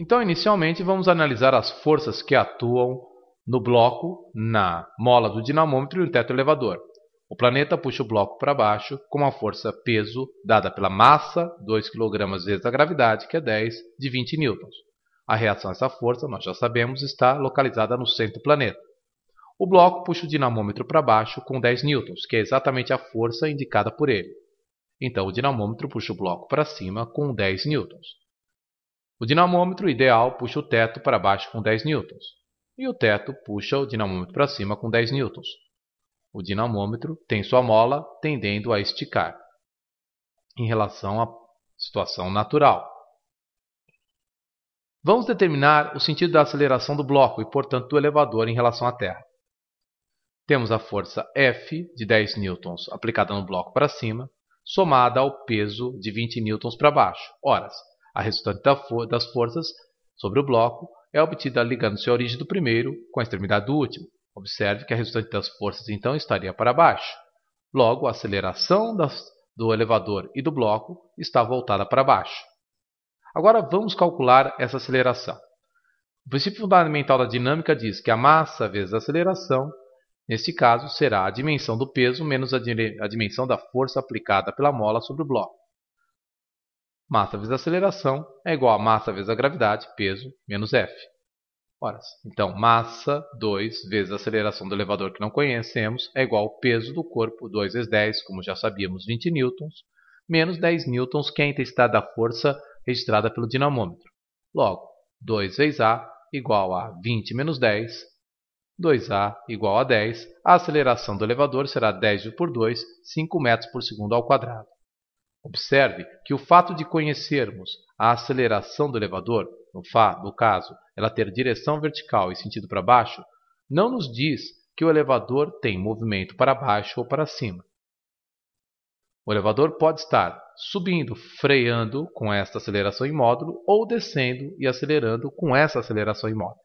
Então, inicialmente, vamos analisar as forças que atuam no bloco, na mola do dinamômetro e no teto elevador. O planeta puxa o bloco para baixo com uma força peso dada pela massa, 2 kg vezes a gravidade, que é 10, de 20 N. A reação a essa força, nós já sabemos, está localizada no centro do planeta. O bloco puxa o dinamômetro para baixo com 10 N, que é exatamente a força indicada por ele. Então, o dinamômetro puxa o bloco para cima com 10 newtons. O dinamômetro ideal puxa o teto para baixo com 10 N e o teto puxa o dinamômetro para cima com 10 N. O dinamômetro tem sua mola tendendo a esticar em relação à situação natural. Vamos determinar o sentido da aceleração do bloco e, portanto, do elevador em relação à Terra. Temos a força F de 10 N aplicada no bloco para cima, somada ao peso de 20 N para baixo, horas, a resultante das forças sobre o bloco é obtida ligando-se à origem do primeiro com a extremidade do último. Observe que a resultante das forças então estaria para baixo. Logo, a aceleração das, do elevador e do bloco está voltada para baixo. Agora vamos calcular essa aceleração. O princípio fundamental da dinâmica diz que a massa vezes a aceleração, neste caso, será a dimensão do peso menos a, a dimensão da força aplicada pela mola sobre o bloco. Massa vezes aceleração é igual a massa vezes a gravidade, peso, menos F. Ora, então, massa 2 vezes a aceleração do elevador que não conhecemos é igual ao peso do corpo, 2 vezes 10, como já sabíamos, 20 N, menos 10 N, que é a intensidade da força registrada pelo dinamômetro. Logo, 2 vezes A igual a 20 menos 10, 2A igual a 10. A aceleração do elevador será 10 por 2, 5 metros por segundo ao quadrado. Observe que o fato de conhecermos a aceleração do elevador, no, fá no caso, ela ter direção vertical e sentido para baixo, não nos diz que o elevador tem movimento para baixo ou para cima. O elevador pode estar subindo, freando com esta aceleração em módulo ou descendo e acelerando com essa aceleração em módulo.